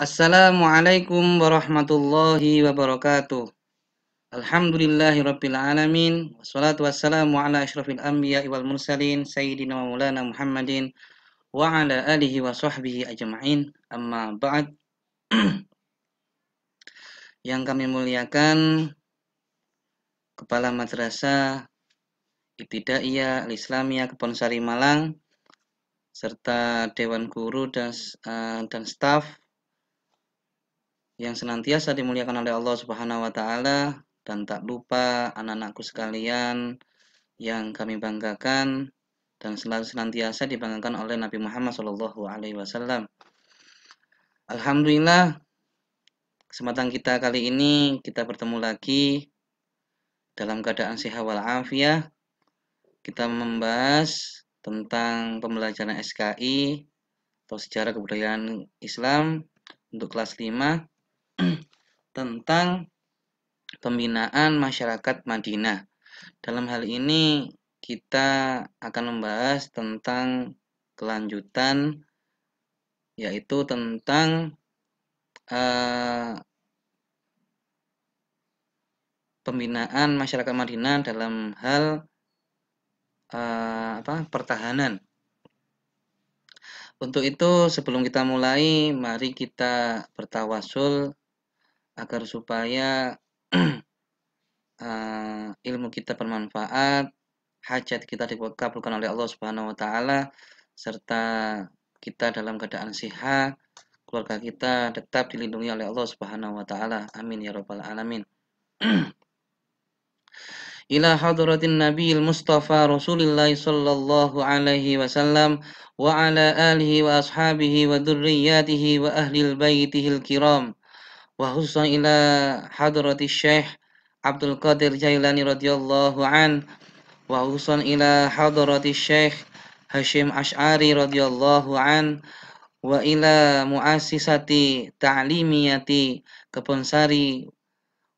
Assalamualaikum warahmatullahi wabarakatuh. Alhamdulillahi rabbil alamin. Wassalatu wassalamu ala asyrafil anbiya wal mursalin sayyidina wa maulana Muhammadin wa ala alihi wa sahbihi ajma'in. Amma ba'd. Yang kami muliakan Kepala Madrasah Ibtidaiyah Al-Islamiyah Keponsari Malang serta Dewan Guru dan, uh, dan staf yang senantiasa dimuliakan oleh Allah Subhanahu wa taala dan tak lupa anak-anakku sekalian yang kami banggakan dan selalu senantiasa dibanggakan oleh Nabi Muhammad Shallallahu alaihi wasallam. Alhamdulillah kesempatan kita kali ini kita bertemu lagi dalam keadaan sehat walafiat. Kita membahas tentang pembelajaran SKI atau sejarah kebudayaan Islam untuk kelas 5 tentang pembinaan masyarakat Madinah. Dalam hal ini kita akan membahas tentang kelanjutan yaitu tentang uh, pembinaan masyarakat Madinah dalam hal uh, apa pertahanan. Untuk itu sebelum kita mulai mari kita bertawasul agar supaya uh, ilmu kita bermanfaat, hajat kita dikabulkan oleh Allah Subhanahu wa taala serta kita dalam keadaan sehat, keluarga kita tetap dilindungi oleh Allah Subhanahu wa taala. Amin ya rabbal alamin. ila hadratin Nabiil mustafa rasulillah sallallahu alaihi wasallam wa ala alihi wa ashabihi wa dhurriyyatihi wa ahlil al kiram wa khususan ila hadrati syekh Abdul Qadir Jailani radhiyallahu an wa khususan ila hadrati syekh Hashim Ash'ari radhiyallahu an wa ila muassisati ta'limiyati Keponsari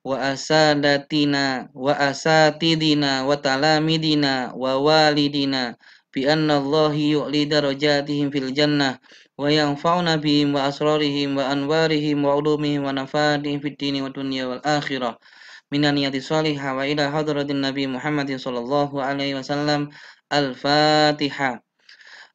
wa asadatina wa asatidina wa talamidina wa walidina بأن الله يعلي درجاتهم في الجنة وينفعنا بهم وأسرارهم وأنوارهم وعلومهم ونفاتهم في الدين والدنيا والآخرة من النية الصالحة وإلى حضرة النبي محمد صلى الله عليه وسلم الفاتحة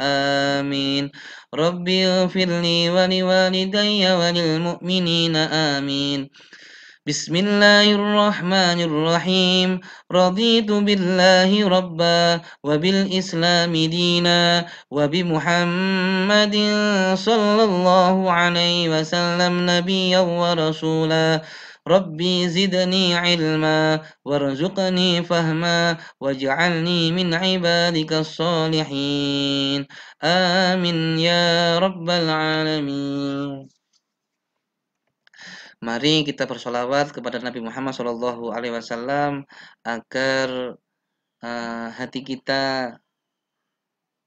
آمين رب اغفر لي ولوالدي وللمؤمنين آمين بسم الله الرحمن الرحيم رضيت بالله ربا وبالإسلام دينا وبمحمد صلى الله عليه وسلم نبيا ورسولا ربي زدني علما وارزقني فهما واجعلني من عبادك الصالحين آمين يا رب العالمين Mari kita bersolawat kepada Nabi Muhammad SAW agar uh, hati kita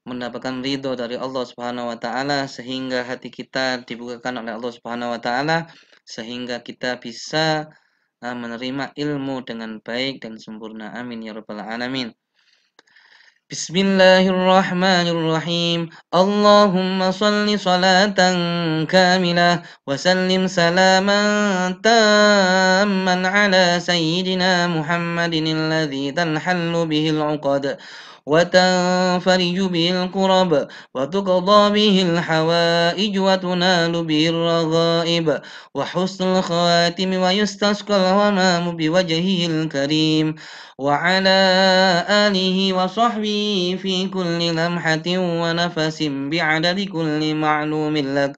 mendapatkan ridho dari Allah Subhanahu wa taala sehingga hati kita dibukakan oleh Allah Subhanahu wa taala sehingga kita bisa eh, menerima ilmu dengan baik dan sempurna amin ya rabbal alamin Bismillahirrahmanirrahim Allahumma salli salatan kamilah wasallim salaman tamman ala sayyidina Muhammadin alladhi tanhallu bihil uqad وتنفرج به الكرب وتقضى به الحوائج وتنال به الرغائب وحسن الخواتم ويستسقى الغمام بوجهه الكريم وعلى آله وصحبه في كل لمحة ونفس بعدد كل معلوم لك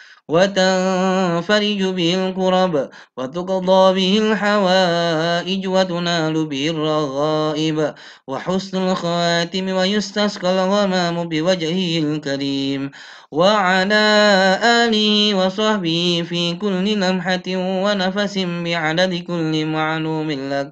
وتنفرج به الكرب وتقضى به الحوائج وتنال به الرغائب وحسن الخواتم ويستسقى الغمام بوجهه الكريم وعلى آله وصحبه في كل لمحة ونفس بعدد كل معلوم لك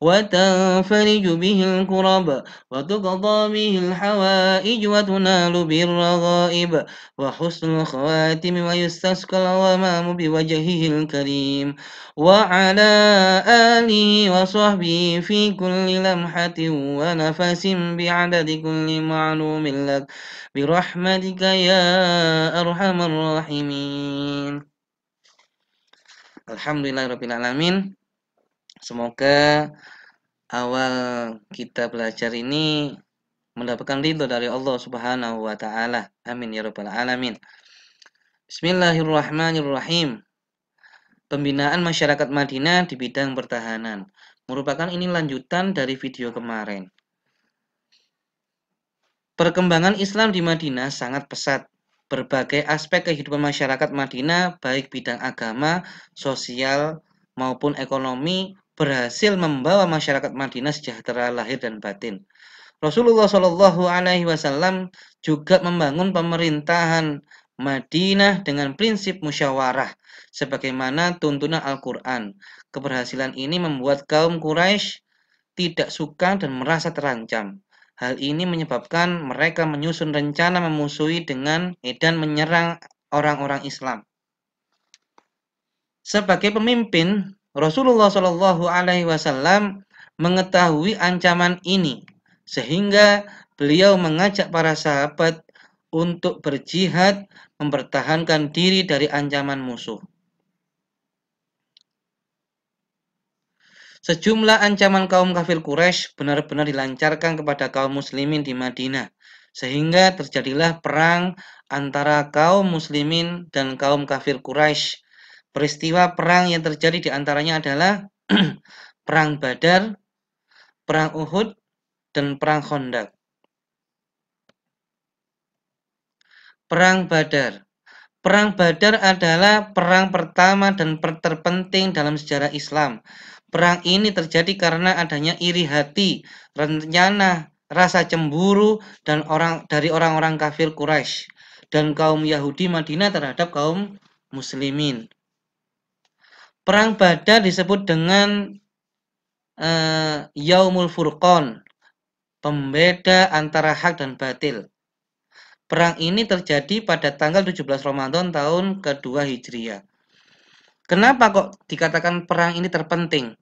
وتنفرج به الكرب وتقضى به الحوائج وتنال بالرغائب وحسن الخواتم ويستسقى الغمام بوجهه الكريم وعلى آله وصحبه في كل لمحة ونفس بعدد كل معلوم لك برحمتك يا أرحم الراحمين الحمد لله رب العالمين Semoga awal kita belajar ini mendapatkan ridho dari Allah Subhanahu wa taala. Amin ya rabbal alamin. Bismillahirrahmanirrahim. Pembinaan masyarakat Madinah di bidang pertahanan merupakan ini lanjutan dari video kemarin. Perkembangan Islam di Madinah sangat pesat. Berbagai aspek kehidupan masyarakat Madinah, baik bidang agama, sosial, maupun ekonomi berhasil membawa masyarakat Madinah sejahtera lahir dan batin. Rasulullah Shallallahu Alaihi Wasallam juga membangun pemerintahan Madinah dengan prinsip musyawarah, sebagaimana tuntunan Al-Quran. Keberhasilan ini membuat kaum Quraisy tidak suka dan merasa terancam. Hal ini menyebabkan mereka menyusun rencana memusuhi dengan dan menyerang orang-orang Islam. Sebagai pemimpin, Rasulullah Shallallahu Alaihi Wasallam mengetahui ancaman ini sehingga beliau mengajak para sahabat untuk berjihad mempertahankan diri dari ancaman musuh. Sejumlah ancaman kaum kafir Quraisy benar-benar dilancarkan kepada kaum muslimin di Madinah, sehingga terjadilah perang antara kaum muslimin dan kaum kafir Quraisy Peristiwa perang yang terjadi diantaranya adalah perang Badar, perang Uhud, dan perang Khandaq. Perang Badar. Perang Badar adalah perang pertama dan terpenting dalam sejarah Islam. Perang ini terjadi karena adanya iri hati, rencana, rasa cemburu dan orang dari orang-orang kafir Quraisy dan kaum Yahudi Madinah terhadap kaum muslimin. Perang Badar disebut dengan uh, Yaumul Furqan, pembeda antara hak dan batil. Perang ini terjadi pada tanggal 17 Ramadan tahun kedua Hijriah. Kenapa kok dikatakan perang ini terpenting?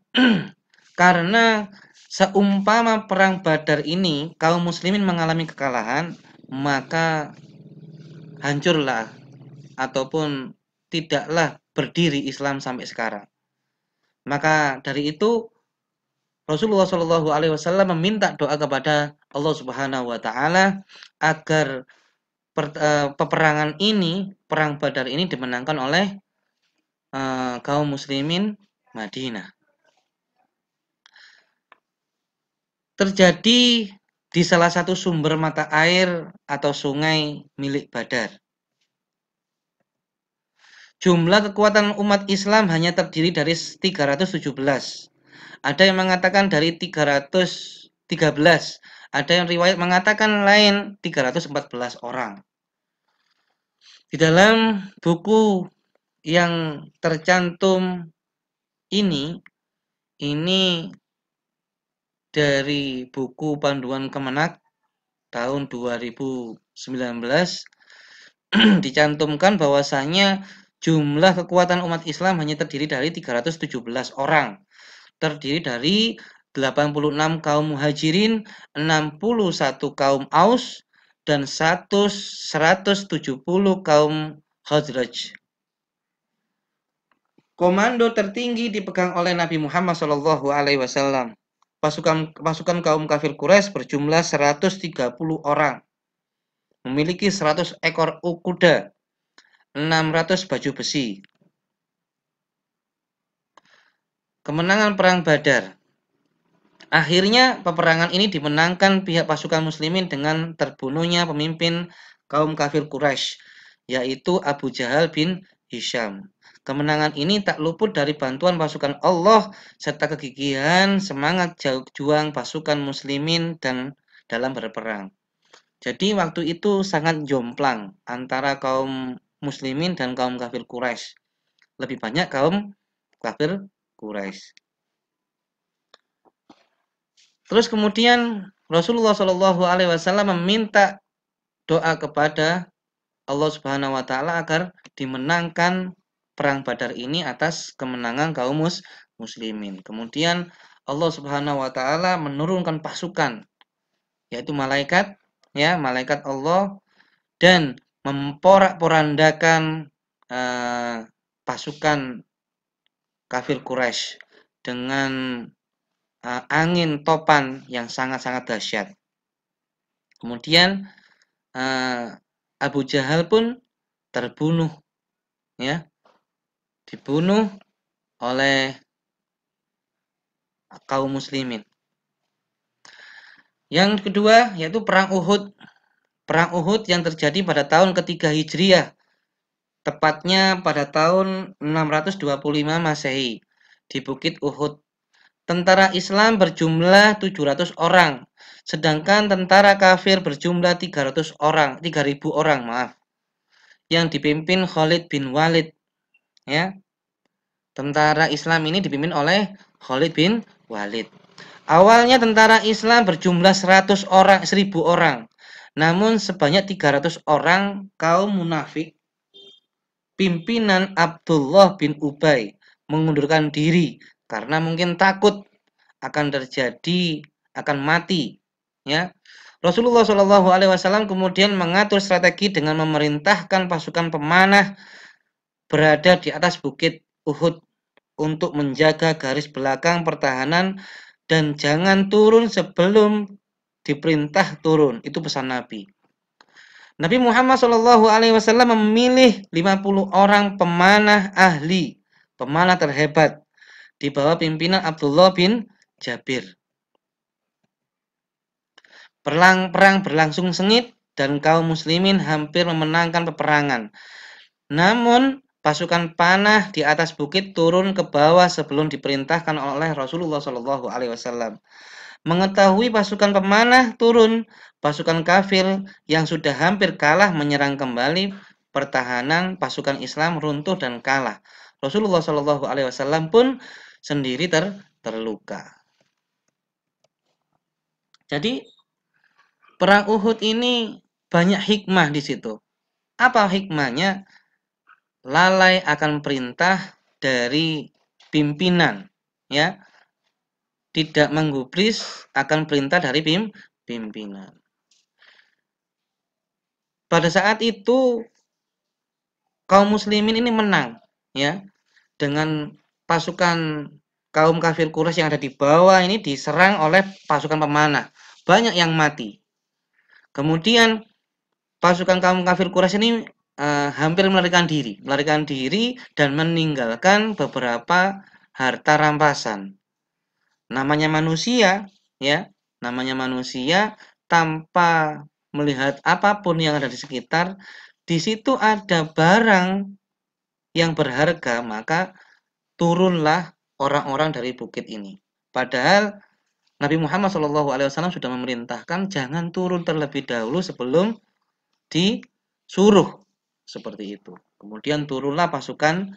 Karena seumpama perang Badar ini kaum muslimin mengalami kekalahan, maka hancurlah ataupun tidaklah berdiri Islam sampai sekarang. Maka dari itu Rasulullah Shallallahu Alaihi Wasallam meminta doa kepada Allah Subhanahu Wa Taala agar per, uh, peperangan ini, perang Badar ini dimenangkan oleh uh, kaum Muslimin Madinah. Terjadi di salah satu sumber mata air atau sungai milik Badar. Jumlah kekuatan umat Islam hanya terdiri dari 317. Ada yang mengatakan dari 313, ada yang riwayat mengatakan lain 314 orang. Di dalam buku yang tercantum ini ini dari buku panduan Kemenak tahun 2019 dicantumkan bahwasanya jumlah kekuatan umat Islam hanya terdiri dari 317 orang. Terdiri dari 86 kaum muhajirin, 61 kaum aus, dan 100, 170 kaum khazraj. Komando tertinggi dipegang oleh Nabi Muhammad Shallallahu Alaihi Wasallam. Pasukan pasukan kaum kafir Quraisy berjumlah 130 orang, memiliki 100 ekor kuda, 600 baju besi. Kemenangan Perang Badar Akhirnya peperangan ini dimenangkan pihak pasukan muslimin dengan terbunuhnya pemimpin kaum kafir Quraisy yaitu Abu Jahal bin Hisham. Kemenangan ini tak luput dari bantuan pasukan Allah serta kegigihan semangat jauh juang pasukan muslimin dan dalam berperang. Jadi waktu itu sangat jomplang antara kaum muslimin dan kaum kafir Quraisy. Lebih banyak kaum kafir Quraisy. Terus kemudian Rasulullah Shallallahu Alaihi Wasallam meminta doa kepada Allah Subhanahu Wa Taala agar dimenangkan perang Badar ini atas kemenangan kaum muslimin. Kemudian Allah Subhanahu Wa Taala menurunkan pasukan, yaitu malaikat, ya malaikat Allah dan memporak-porandakan uh, pasukan kafir Quraisy dengan uh, angin topan yang sangat-sangat dahsyat. Kemudian uh, Abu Jahal pun terbunuh ya. Dibunuh oleh kaum muslimin. Yang kedua yaitu perang Uhud Perang Uhud yang terjadi pada tahun ketiga Hijriah, tepatnya pada tahun 625 Masehi, di Bukit Uhud. Tentara Islam berjumlah 700 orang, sedangkan tentara kafir berjumlah 300 orang, 3000 orang, maaf. Yang dipimpin Khalid bin Walid. Ya. Tentara Islam ini dipimpin oleh Khalid bin Walid. Awalnya tentara Islam berjumlah 100 orang, 1000 orang. Namun sebanyak 300 orang kaum munafik pimpinan Abdullah bin Ubay mengundurkan diri karena mungkin takut akan terjadi akan mati ya Rasulullah Shallallahu Alaihi Wasallam kemudian mengatur strategi dengan memerintahkan pasukan pemanah berada di atas bukit Uhud untuk menjaga garis belakang pertahanan dan jangan turun sebelum diperintah turun. Itu pesan Nabi. Nabi Muhammad Shallallahu Alaihi Wasallam memilih 50 orang pemanah ahli, pemanah terhebat di bawah pimpinan Abdullah bin Jabir. Perang perang berlangsung sengit dan kaum muslimin hampir memenangkan peperangan. Namun pasukan panah di atas bukit turun ke bawah sebelum diperintahkan oleh Rasulullah Shallallahu Alaihi Wasallam mengetahui pasukan pemanah turun, pasukan kafir yang sudah hampir kalah menyerang kembali pertahanan pasukan Islam runtuh dan kalah. Rasulullah Shallallahu Alaihi Wasallam pun sendiri ter terluka. Jadi perang Uhud ini banyak hikmah di situ. Apa hikmahnya? Lalai akan perintah dari pimpinan, ya tidak menggubris akan perintah dari pim, pimpinan. Pada saat itu kaum muslimin ini menang ya dengan pasukan kaum kafir Quraisy yang ada di bawah ini diserang oleh pasukan pemanah. Banyak yang mati. Kemudian pasukan kaum kafir Quraisy ini uh, hampir melarikan diri, melarikan diri dan meninggalkan beberapa harta rampasan namanya manusia ya namanya manusia tanpa melihat apapun yang ada di sekitar di situ ada barang yang berharga maka turunlah orang-orang dari bukit ini padahal Nabi Muhammad SAW sudah memerintahkan jangan turun terlebih dahulu sebelum disuruh seperti itu kemudian turunlah pasukan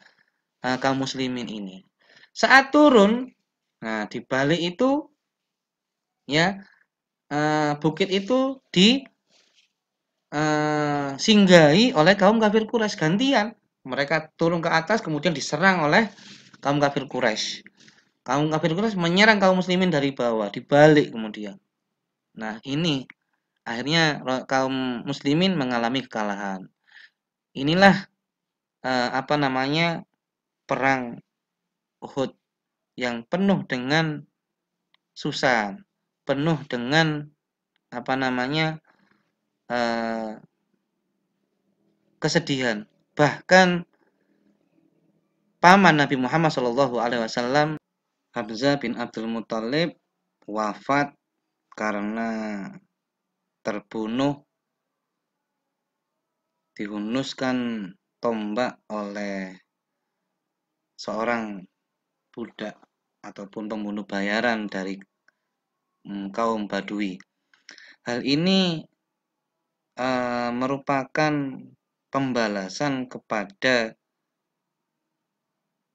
uh, kaum muslimin ini saat turun Nah, di balik itu ya eh, bukit itu di eh, singgahi oleh kaum kafir Quraisy gantian. Mereka turun ke atas kemudian diserang oleh kaum kafir Quraisy. Kaum kafir Quraisy menyerang kaum muslimin dari bawah, dibalik kemudian. Nah, ini akhirnya kaum muslimin mengalami kekalahan. Inilah eh, apa namanya perang Uhud yang penuh dengan susah, penuh dengan apa namanya eh, kesedihan. Bahkan paman Nabi Muhammad Shallallahu Alaihi Wasallam Hamzah bin Abdul Muthalib wafat karena terbunuh dihunuskan tombak oleh seorang budak ataupun pembunuh bayaran dari mm, kaum Badui. Hal ini e, merupakan pembalasan kepada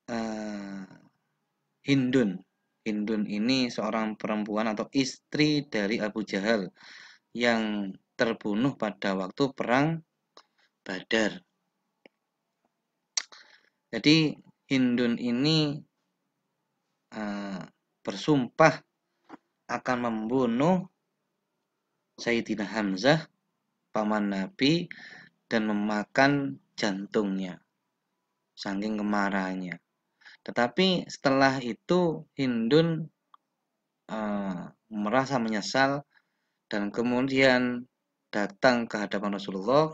e, Hindun. Hindun ini seorang perempuan atau istri dari Abu Jahal yang terbunuh pada waktu perang Badar. Jadi Hindun ini Eh, bersumpah akan membunuh Sayyidina Hamzah paman Nabi dan memakan jantungnya saking kemarahannya tetapi setelah itu Hindun uh, merasa menyesal dan kemudian datang ke hadapan Rasulullah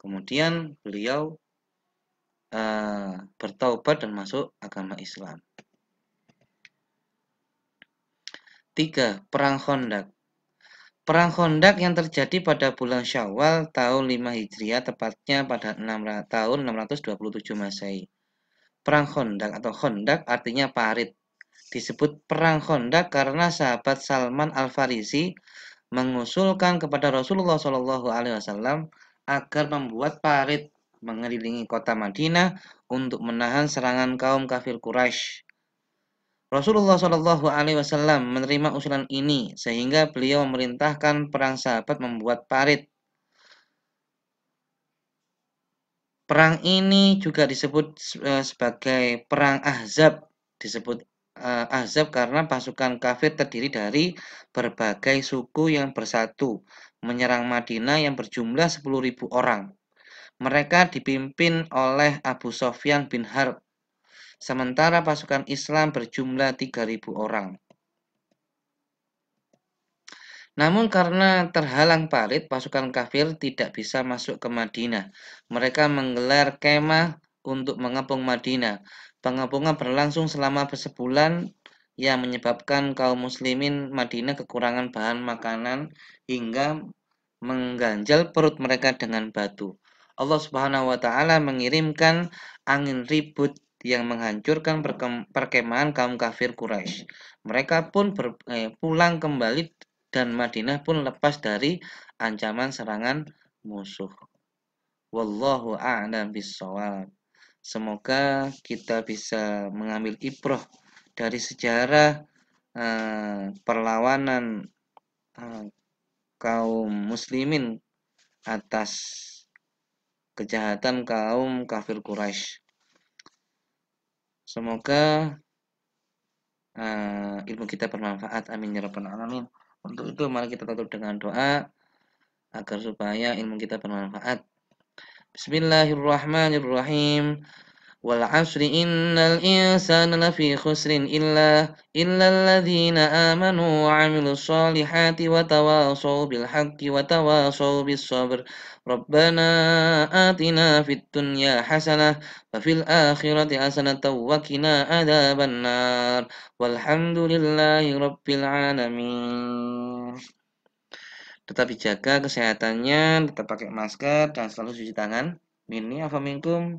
kemudian beliau uh, bertaubat dan masuk agama Islam 3. Perang Khandaq Perang Khandaq yang terjadi pada bulan Syawal tahun 5 Hijriah tepatnya pada 6, tahun 627 Masehi. Perang Khandaq atau Khandaq artinya parit. Disebut Perang Khandaq karena sahabat Salman Al-Farisi mengusulkan kepada Rasulullah Shallallahu alaihi wasallam agar membuat parit mengelilingi kota Madinah untuk menahan serangan kaum kafir Quraisy. Rasulullah Shallallahu Alaihi Wasallam menerima usulan ini sehingga beliau memerintahkan perang sahabat membuat parit. Perang ini juga disebut eh, sebagai perang Ahzab, disebut eh, Ahzab karena pasukan kafir terdiri dari berbagai suku yang bersatu menyerang Madinah yang berjumlah 10.000 orang. Mereka dipimpin oleh Abu Sofyan bin Harb sementara pasukan Islam berjumlah 3.000 orang. Namun karena terhalang parit, pasukan kafir tidak bisa masuk ke Madinah. Mereka menggelar kemah untuk mengepung Madinah. Pengepungan berlangsung selama sebulan yang menyebabkan kaum muslimin Madinah kekurangan bahan makanan hingga mengganjal perut mereka dengan batu. Allah Subhanahu wa taala mengirimkan angin ribut yang menghancurkan perkemahan kaum kafir Quraisy. Mereka pun ber, eh, pulang kembali dan Madinah pun lepas dari ancaman serangan musuh. Wallahu a'lam bishawab. Semoga kita bisa mengambil ibrah dari sejarah eh, perlawanan eh, kaum muslimin atas kejahatan kaum kafir Quraisy. Semoga uh, ilmu kita bermanfaat. Amin ya rabbal alamin. Untuk itu mari kita tutup dengan doa agar supaya ilmu kita bermanfaat. Bismillahirrahmanirrahim wal asri innal insana lafi khusrin illa illa alladhina amanu wa amilus solihati wa tawasaw bil haqqi wa tawasaw bis sabr rabbana atina fid dunya hasanah wa fil akhirati hasanatan wa qina adzaban nar walhamdulillahi rabbil alamin tetap dijaga kesehatannya tetap pakai masker dan selalu cuci tangan minni afamingkum